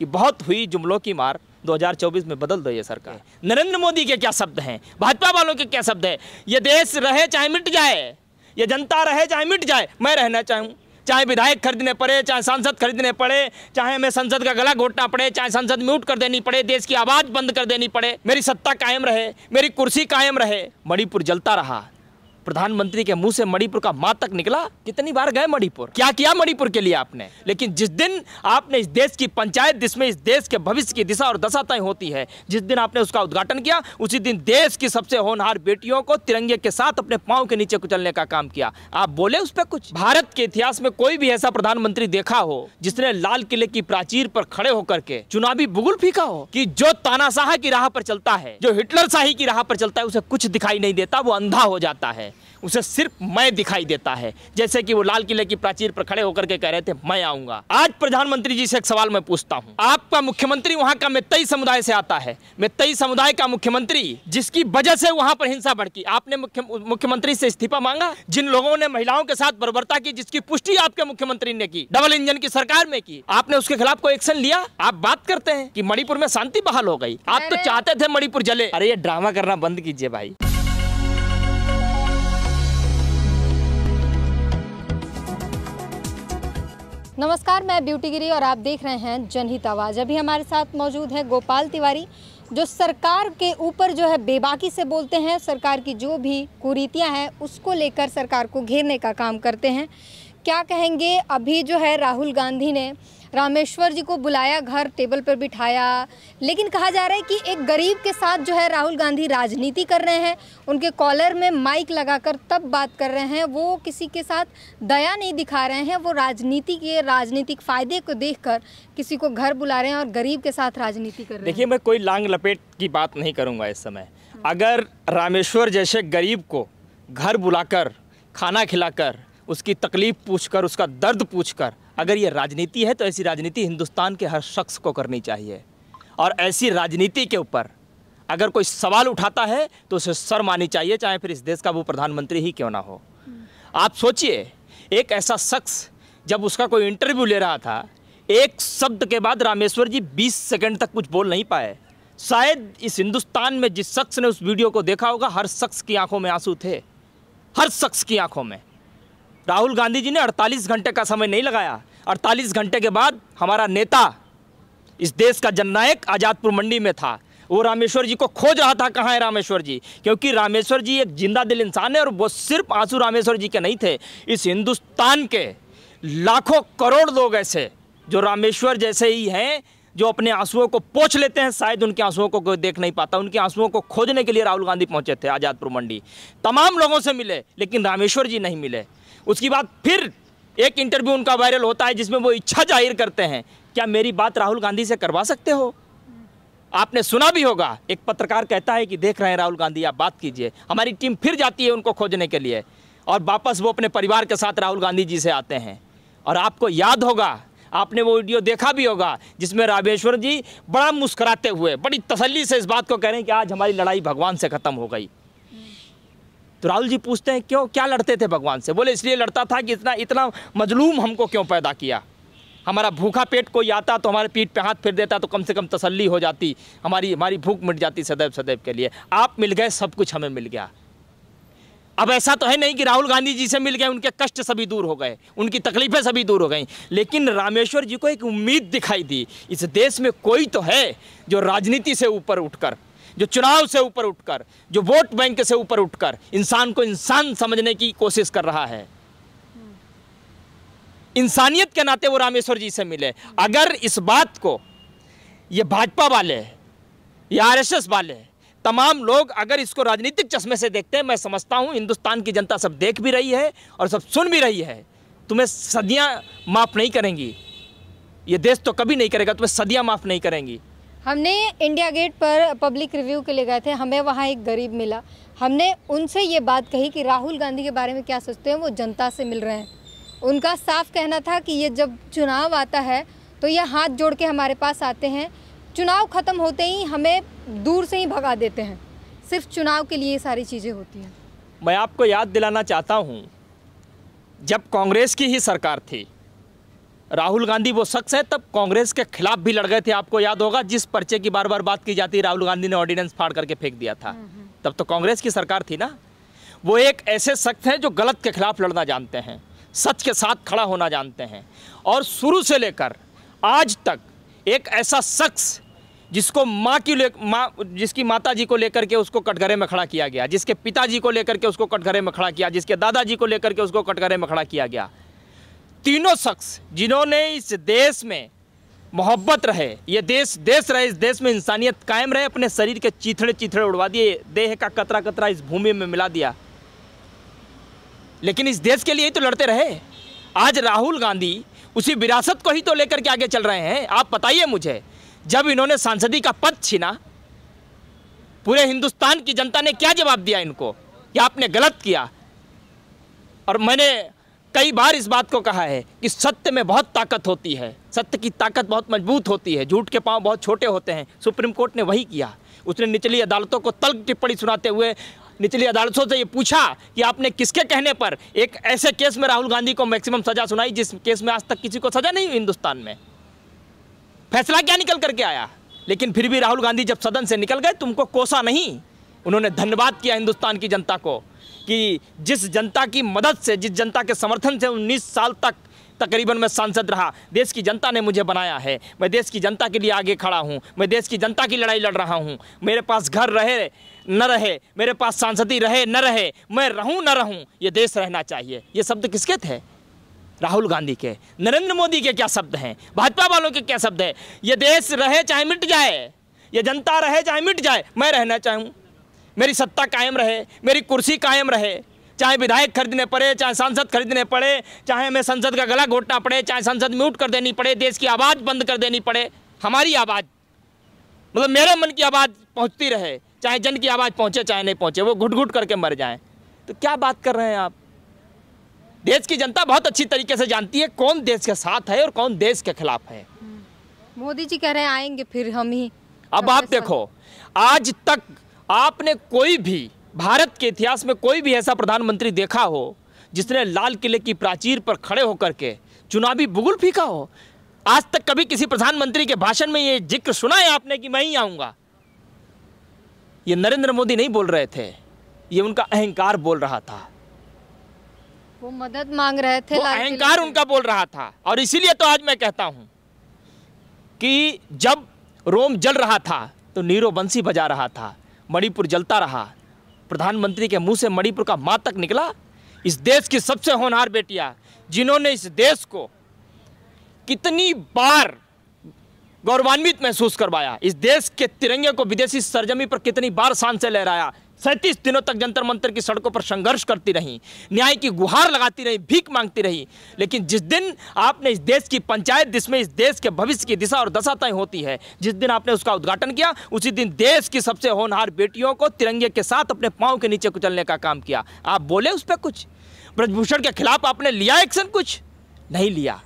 कि बहुत हुई जुमलों की मार 2024 में बदल दो ये सरकार नरेंद्र मोदी के क्या शब्द हैं भाजपा वालों के क्या शब्द है ये देश रहे चाहे मिट जाए ये जनता रहे चाहे मिट जाए मैं रहना चाहूँ चाहे विधायक खरीदने पड़े चाहे सांसद खरीदने पड़े चाहे हमें संसद का गला घोटना पड़े चाहे संसद म्यूट कर देनी पड़े देश की आवाज़ बंद कर देनी पड़े मेरी सत्ता कायम रहे मेरी कुर्सी कायम रहे मणिपुर जलता रहा प्रधानमंत्री के मुंह से मणिपुर का माँ तक निकला कितनी बार गए मणिपुर क्या किया मणिपुर के लिए आपने लेकिन जिस दिन आपने इस देश की पंचायत जिसमें इस देश के भविष्य की दिशा और दशा तय होती है जिस दिन आपने उसका उद्घाटन किया उसी दिन देश की सबसे होनहार बेटियों को तिरंगे के साथ अपने पाँव के नीचे कुचलने का काम किया आप बोले उस पर कुछ भारत के इतिहास में कोई भी ऐसा प्रधानमंत्री देखा हो जिसने लाल किले की प्राचीर पर खड़े होकर के चुनावी बुगुल फीका हो की जो तानाशाह की राह पर चलता है जो हिटलर शाही की राह पर चलता है उसे कुछ दिखाई नहीं देता वो अंधा हो जाता है उसे सिर्फ मैं दिखाई देता है जैसे कि वो लाल किले की प्राचीर पर खड़े होकर के कह रहे थे मैं आऊंगा आज प्रधानमंत्री जी से एक सवाल मैं पूछता हूँ आपका मुख्यमंत्री वहाँ का मेतई समुदाय से आता है मित्तई समुदाय का मुख्यमंत्री जिसकी वजह से वहाँ पर हिंसा भड़की आपने मुख्यमंत्री से इस्तीफा मांगा जिन लोगों ने महिलाओं के साथ बर्बरता की जिसकी पुष्टि आपके मुख्यमंत्री ने की डबल इंजन की सरकार में की आपने उसके खिलाफ कोई एक्शन लिया आप बात करते हैं की मणिपुर में शांति बहाल हो गई आप तो चाहते थे मणिपुर जले अरे ये ड्रामा करना बंद कीजिए भाई नमस्कार मैं ब्यूटी गिरी और आप देख रहे हैं जनहित आवाज अभी हमारे साथ मौजूद है गोपाल तिवारी जो सरकार के ऊपर जो है बेबाकी से बोलते हैं सरकार की जो भी कुरीतियां हैं उसको लेकर सरकार को घेरने का काम करते हैं क्या कहेंगे अभी जो है राहुल गांधी ने रामेश्वर जी को बुलाया घर टेबल पर बिठाया लेकिन कहा जा रहा है कि एक गरीब के साथ जो है राहुल गांधी राजनीति कर रहे हैं उनके कॉलर में माइक लगाकर तब बात कर रहे हैं वो किसी के साथ दया नहीं दिखा रहे हैं वो राजनीति के राजनीतिक फ़ायदे को देखकर किसी को घर बुला रहे हैं और गरीब के साथ राजनीति कर रहे हैं देखिए मैं कोई लांग लपेट की बात नहीं करूँगा इस समय हम्म। अगर रामेश्वर जैसे गरीब को घर बुलाकर खाना खिलाकर उसकी तकलीफ़ पूछकर उसका दर्द पूछकर अगर ये राजनीति है तो ऐसी राजनीति हिंदुस्तान के हर शख्स को करनी चाहिए और ऐसी राजनीति के ऊपर अगर कोई सवाल उठाता है तो उसे शर्म आनी चाहिए चाहे फिर इस देश का वो प्रधानमंत्री ही क्यों ना हो आप सोचिए एक ऐसा शख्स जब उसका कोई इंटरव्यू ले रहा था एक शब्द के बाद रामेश्वर जी 20 सेकंड तक कुछ बोल नहीं पाए शायद इस हिंदुस्तान में जिस शख्स ने उस वीडियो को देखा होगा हर शख्स की आंखों में आंसू थे हर शख्स की आंखों में राहुल गांधी जी ने 48 घंटे का समय नहीं लगाया 48 घंटे के बाद हमारा नेता इस देश का जननायक आज़ादपुर मंडी में था वो रामेश्वर जी को खोज रहा था कहाँ है रामेश्वर जी क्योंकि रामेश्वर जी एक जिंदा दिल इंसान है और वो सिर्फ आंसू रामेश्वर जी के नहीं थे इस हिंदुस्तान के लाखों करोड़ लोग ऐसे जो रामेश्वर जैसे ही हैं जो अपने आंसुओं को पोछ लेते हैं शायद उनके आंसुओं को कोई देख नहीं पाता उनके आंसुओं को खोजने के लिए राहुल गांधी पहुंचे थे आज़ादपुर मंडी तमाम लोगों से मिले लेकिन रामेश्वर जी नहीं मिले उसके बाद फिर एक इंटरव्यू उनका वायरल होता है जिसमें वो इच्छा जाहिर करते हैं क्या मेरी बात राहुल गांधी से करवा सकते हो आपने सुना भी होगा एक पत्रकार कहता है कि देख रहे हैं राहुल गांधी आप बात कीजिए हमारी टीम फिर जाती है उनको खोजने के लिए और वापस वो अपने परिवार के साथ राहुल गांधी जी से आते हैं और आपको याद होगा आपने वो वीडियो देखा भी होगा जिसमें रामेश्वर जी बड़ा मुस्कुराते हुए बड़ी तसल्ली से इस बात को कह रहे हैं कि आज हमारी लड़ाई भगवान से ख़त्म हो गई तो राहुल जी पूछते हैं क्यों क्या लड़ते थे भगवान से बोले इसलिए लड़ता था कि इतना इतना मजलूम हमको क्यों पैदा किया हमारा भूखा पेट कोई आता तो हमारे पीठ पे हाथ फिर देता तो कम से कम तसल्ली हो जाती हमारी हमारी भूख मिट जाती सदैव सदैव के लिए आप मिल गए सब कुछ हमें मिल गया अब ऐसा तो है नहीं कि राहुल गांधी जी से मिल गए उनके कष्ट सभी दूर हो गए उनकी तकलीफ़ें सभी दूर हो गई लेकिन रामेश्वर जी को एक उम्मीद दिखाई दी इस देश में कोई तो है जो राजनीति से ऊपर उठकर जो चुनाव से ऊपर उठकर जो वोट बैंक से ऊपर उठकर इंसान को इंसान समझने की कोशिश कर रहा है इंसानियत के नाते वो रामेश्वर जी से मिले अगर इस बात को ये भाजपा वाले या आरएसएस वाले तमाम लोग अगर इसको राजनीतिक चश्मे से देखते हैं मैं समझता हूँ हिंदुस्तान की जनता सब देख भी रही है और सब सुन भी रही है तुम्हें सदियाँ माफ़ नहीं करेंगी ये देश तो कभी नहीं करेगा तुम्हें सदियाँ माफ़ नहीं करेंगी हमने इंडिया गेट पर पब्लिक रिव्यू के लिए गए थे हमें वहाँ एक गरीब मिला हमने उनसे ये बात कही कि राहुल गांधी के बारे में क्या सोचते हैं वो जनता से मिल रहे हैं उनका साफ कहना था कि ये जब चुनाव आता है तो ये हाथ जोड़ के हमारे पास आते हैं चुनाव ख़त्म होते ही हमें दूर से ही भगा देते हैं सिर्फ चुनाव के लिए ये सारी चीज़ें होती हैं मैं आपको याद दिलाना चाहता हूँ जब कांग्रेस की ही सरकार थी राहुल गांधी वो शख्स है तब कांग्रेस के खिलाफ भी लड़ गए थे आपको याद होगा जिस पर्चे की बार बार बात की जाती है राहुल गांधी ने ऑर्डिनेंस फाड़ करके फेंक दिया था तब तो कांग्रेस की सरकार थी ना वो एक ऐसे शख्स हैं जो गलत के खिलाफ लड़ना जानते हैं सच के साथ खड़ा होना जानते हैं और शुरू से लेकर आज तक एक ऐसा शख्स जिसको माँ की ले माँ जिसकी माता जी को लेकर के उसको कटघरे में खड़ा किया गया जिसके पिताजी को लेकर के उसको कटघरे में खड़ा किया जिसके दादाजी को लेकर के उसको कटघरे में खड़ा किया गया तीनों शख्स जिन्होंने इस देश में मोहब्बत रहे ये देश देश रहे इस देश में इंसानियत कायम रहे अपने शरीर के चीथड़े चीथड़े उड़वा दिए देह का कतरा कतरा इस भूमि में मिला दिया लेकिन इस देश के लिए ही तो लड़ते रहे आज राहुल गांधी उसी विरासत को ही तो लेकर के आगे चल रहे हैं आप बताइए मुझे जब इन्होंने सांसदी का पद छीना पूरे हिंदुस्तान की जनता ने क्या जवाब दिया इनको कि आपने गलत किया और मैंने कई बार इस बात को कहा है कि सत्य में बहुत ताकत होती है सत्य की ताकत बहुत मजबूत होती है झूठ के पाँव बहुत छोटे होते हैं सुप्रीम कोर्ट ने वही किया उसने निचली अदालतों को तल्क टिप्पणी सुनाते हुए निचली अदालतों से ये पूछा कि आपने किसके कहने पर एक ऐसे केस में राहुल गांधी को मैक्सिमम सजा सुनाई जिस केस में आज तक किसी को सजा नहीं हुई हिंदुस्तान में फैसला क्या निकल करके आया लेकिन फिर भी राहुल गांधी जब सदन से निकल गए तुमको कोसा नहीं उन्होंने धन्यवाद किया हिंदुस्तान की जनता को कि जिस जनता की मदद से जिस जनता के समर्थन से उन्नीस साल तक तकरीबन मैं सांसद रहा देश की जनता ने मुझे बनाया है मैं देश की जनता के लिए आगे खड़ा हूँ मैं देश की जनता की लड़ाई लड़ रहा हूँ मेरे पास घर रहे न रहे मेरे पास सांसदी रहे न रहे मैं रहूँ न रहूँ ये देश रहना चाहिए ये शब्द किसके थे राहुल गांधी के नरेंद्र मोदी के क्या शब्द हैं भाजपा वालों के क्या शब्द हैं ये देश रहे चाहे मिट जाए ये जनता रहे चाहे मिट जाए मैं रहना चाहूँ मेरी सत्ता कायम रहे मेरी कुर्सी कायम रहे चाहे विधायक खरीदने पड़े चाहे सांसद खरीदने पड़े चाहे हमें संसद का गला घोटना पड़े चाहे संसद म्यूट कर देनी पड़े देश की आवाज़ बंद कर देनी पड़े हमारी आवाज़ मतलब मेरे मन की आवाज़ पहुंचती रहे चाहे जन की आवाज़ पहुंचे चाहे नहीं पहुंचे वो घुट घुट करके मर जाएं तो क्या बात कर रहे हैं आप देश की जनता बहुत अच्छी तरीके से जानती है कौन देश के साथ है और कौन देश के खिलाफ है मोदी जी कह रहे हैं आएंगे फिर हम ही अब आप देखो आज तक आपने कोई भी भारत के इतिहास में कोई भी ऐसा प्रधानमंत्री देखा हो जिसने लाल किले की प्राचीर पर खड़े होकर के चुनावी बुगुल फीका हो आज तक कभी किसी प्रधानमंत्री के भाषण में ये जिक्र सुना है आपने कि मैं ही आऊँगा ये नरेंद्र मोदी नहीं बोल रहे थे ये उनका अहंकार बोल रहा था वो मदद मांग रहे थे अहंकार उनका बोल रहा था और इसीलिए तो आज मैं कहता हूँ कि जब रोम जल रहा था तो नीरो बंसी बजा रहा था मणिपुर जलता रहा प्रधानमंत्री के मुंह से मणिपुर का मां तक निकला इस देश की सबसे होनहार बेटियां जिन्होंने इस देश को कितनी बार गौरवान्वित महसूस करवाया इस देश के तिरंगे को विदेशी सरजमी पर कितनी बार शान से लहराया सैंतीस दिनों तक जंतर मंतर की सड़कों पर संघर्ष करती रही न्याय की गुहार लगाती रही भीख मांगती रही लेकिन जिस दिन आपने इस देश की पंचायत जिसमें इस देश के भविष्य की दिशा और दशा तय होती है जिस दिन आपने उसका उद्घाटन किया उसी दिन देश की सबसे होनहार बेटियों को तिरंगे के साथ अपने पाँव के नीचे कुचलने का काम किया आप बोले उस पर कुछ ब्रजभूषण के खिलाफ आपने लिया एक्शन कुछ नहीं लिया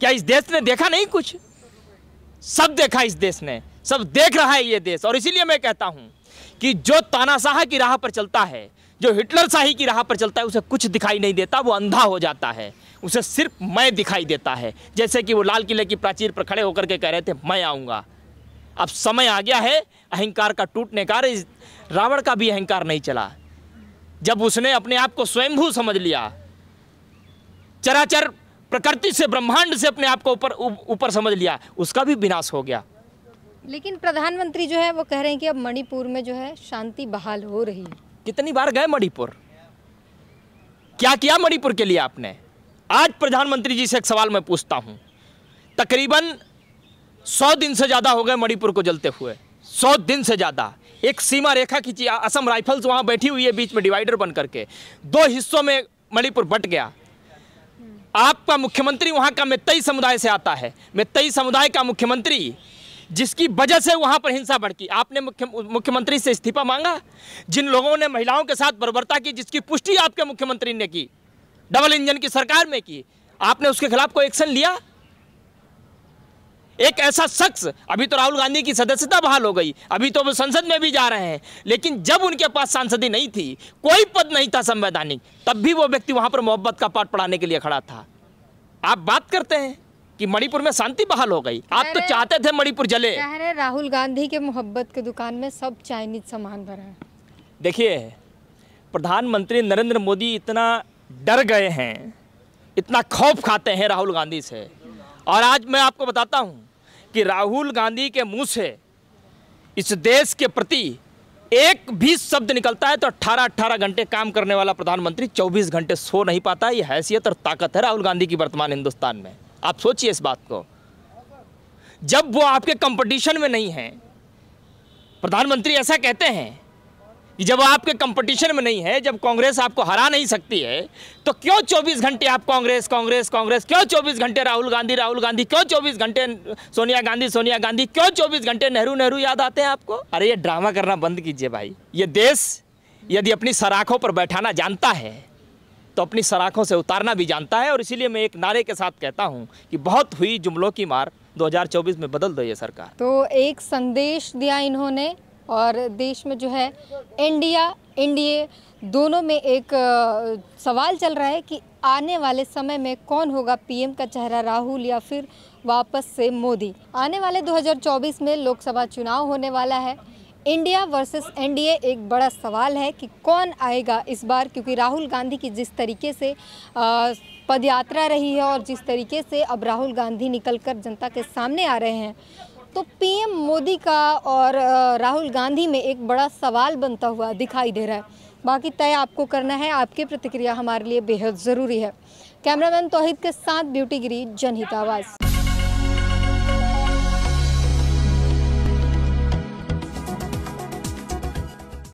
क्या इस देश ने देखा नहीं कुछ सब देखा इस देश ने सब देख रहा है ये देश और इसीलिए मैं कहता हूँ कि जो तानाशाह की राह पर चलता है जो हिटलर शाही की राह पर चलता है उसे कुछ दिखाई नहीं देता वो अंधा हो जाता है उसे सिर्फ मैं दिखाई देता है जैसे कि वो लाल किले की प्राचीर पर खड़े होकर के कह रहे थे मैं आऊँगा अब समय आ गया है अहंकार का टूटने का रावण का भी अहंकार नहीं चला जब उसने अपने आप को स्वयंभू समझ लिया चराचर प्रकृति से ब्रह्मांड से अपने आप को ऊपर ऊपर समझ लिया उसका भी विनाश हो गया लेकिन प्रधानमंत्री जो है वो कह रहे हैं कि अब मणिपुर में जो है शांति बहाल हो रही है कितनी बार गए मणिपुर क्या किया मणिपुर के लिए आपने आज प्रधानमंत्री जी से एक सवाल मैं पूछता हूँ तकरीबन सौ दिन से ज़्यादा हो गए मणिपुर को जलते हुए सौ दिन से ज़्यादा एक सीमा रेखा खींची असम राइफल्स वहां बैठी हुई है बीच में डिवाइडर बन करके दो हिस्सों में मणिपुर बट गया आपका मुख्यमंत्री वहां का मेतई समुदाय से आता है मेतई समुदाय का मुख्यमंत्री जिसकी वजह से वहां पर हिंसा भड़की आपने मुख्य मुख्यमंत्री से इस्तीफा मांगा जिन लोगों ने महिलाओं के साथ बर्बरता की जिसकी पुष्टि आपके मुख्यमंत्री ने की डबल इंजन की सरकार में की आपने उसके खिलाफ कोई एक्शन लिया एक ऐसा शख्स अभी तो राहुल गांधी की सदस्यता बहाल हो गई अभी तो वो संसद में भी जा रहे हैं लेकिन जब उनके पास सांसदी नहीं थी कोई पद नहीं था संवैधानिक तब भी वो व्यक्ति वहां पर मोहब्बत का पाठ पढ़ाने के लिए खड़ा था आप बात करते हैं कि मणिपुर में शांति बहाल हो गई आप तो चाहते थे मणिपुर जले कह रहे राहुल गांधी के मोहब्बत के दुकान में सब चाइनीज सामान भरा है देखिए प्रधानमंत्री नरेंद्र मोदी इतना डर गए हैं इतना खौफ खाते हैं राहुल गांधी से और आज मैं आपको बताता हूँ कि राहुल गांधी के मुंह से इस देश के प्रति एक भी शब्द निकलता है तो 18-18 घंटे काम करने वाला प्रधानमंत्री 24 घंटे सो नहीं पाता ये हैसियत और ताकत है राहुल गांधी की वर्तमान हिंदुस्तान में आप सोचिए इस बात को जब वो आपके कंपटीशन में नहीं है प्रधानमंत्री ऐसा कहते हैं कि जब आपके कंपटीशन में नहीं है जब कांग्रेस आपको हरा नहीं सकती है तो क्यों 24 घंटे आप कांग्रेस कांग्रेस कांग्रेस क्यों 24 घंटे राहुल गांधी राहुल गांधी क्यों 24 घंटे सोनिया गांधी सोनिया गांधी क्यों 24 घंटे नेहरू नेहरू याद आते हैं आपको अरे ये ड्रामा करना बंद कीजिए भाई ये देश यदि अपनी सराखों पर बैठाना जानता है तो अपनी सराखों से उतारना भी जानता है और इसीलिए मैं एक नारे के साथ कहता हूँ कि बहुत हुई जुमलों की मार 2024 में बदल दो ये सरकार तो एक संदेश दिया इन्होंने और देश में जो है इंडिया एनडीए दोनों में एक सवाल चल रहा है कि आने वाले समय में कौन होगा पीएम का चेहरा राहुल या फिर वापस से मोदी आने वाले 2024 में लोकसभा चुनाव होने वाला है इंडिया वर्सेस एनडीए एक बड़ा सवाल है कि कौन आएगा इस बार क्योंकि राहुल गांधी की जिस तरीके से पदयात्रा रही है और जिस तरीके से अब राहुल गांधी निकलकर जनता के सामने आ रहे हैं तो पीएम मोदी का और राहुल गांधी में एक बड़ा सवाल बनता हुआ दिखाई दे रहा है बाकी तय आपको करना है आपकी प्रतिक्रिया हमारे लिए बेहद ज़रूरी है कैमरामैन तोहिद के साथ ब्यूटी गिरी जनहित आवाज़